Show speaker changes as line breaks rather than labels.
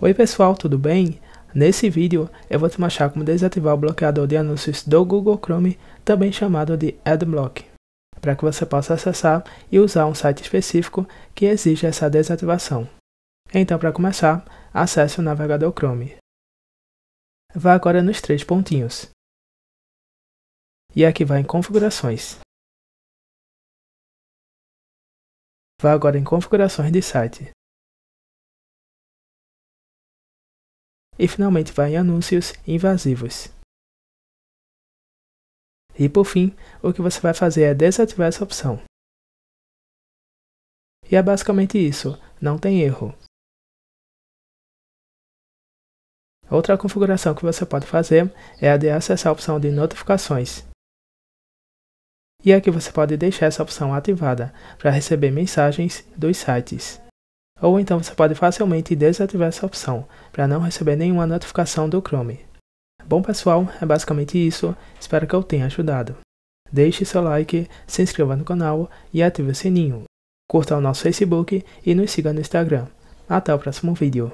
Oi pessoal, tudo bem? Nesse vídeo eu vou te mostrar como desativar o bloqueador de anúncios do Google Chrome, também chamado de AdBlock, para que você possa acessar e usar um site específico que exige essa desativação. Então para começar, acesse o navegador Chrome. Vá agora nos três pontinhos.
E aqui vai em configurações. Vá agora em configurações de site. e finalmente vai em anúncios invasivos. E por fim, o que você vai fazer é desativar essa opção. E é basicamente isso, não tem erro. Outra configuração que você pode fazer é a de
acessar a opção de notificações. E aqui você pode deixar essa opção ativada para receber mensagens dos sites. Ou então você pode facilmente desativar essa opção para não receber nenhuma notificação do Chrome. Bom pessoal, é basicamente isso. Espero que eu tenha ajudado. Deixe seu like, se inscreva no canal e ative o sininho. Curta o nosso Facebook e nos siga no Instagram. Até o próximo
vídeo.